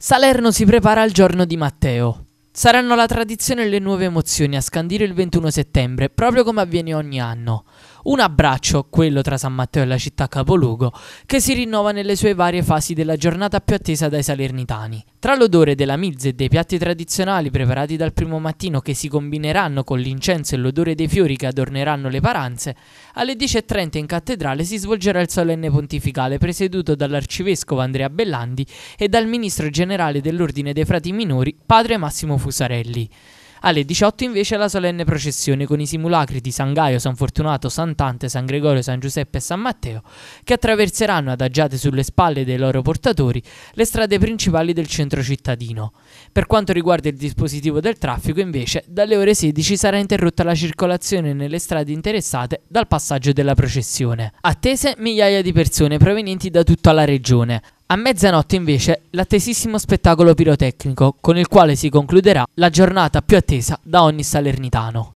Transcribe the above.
Salerno si prepara al giorno di Matteo. Saranno la tradizione e le nuove emozioni a scandire il 21 settembre, proprio come avviene ogni anno. Un abbraccio, quello tra San Matteo e la città capoluogo, che si rinnova nelle sue varie fasi della giornata più attesa dai salernitani. Tra l'odore della milza e dei piatti tradizionali preparati dal primo mattino che si combineranno con l'incenso e l'odore dei fiori che adorneranno le paranze, alle 10.30 in cattedrale si svolgerà il solenne pontificale presieduto dall'arcivescovo Andrea Bellandi e dal ministro generale dell'Ordine dei Frati Minori, padre Massimo Fusarelli. Alle 18 invece la solenne processione con i simulacri di San Gaio, San Fortunato, Sant'Ante, San Gregorio, San Giuseppe e San Matteo, che attraverseranno adagiate sulle spalle dei loro portatori le strade principali del centro cittadino. Per quanto riguarda il dispositivo del traffico, invece, dalle ore 16 sarà interrotta la circolazione nelle strade interessate dal passaggio della processione. Attese migliaia di persone provenienti da tutta la regione. A mezzanotte invece l'attesissimo spettacolo pirotecnico con il quale si concluderà la giornata più attesa da ogni salernitano.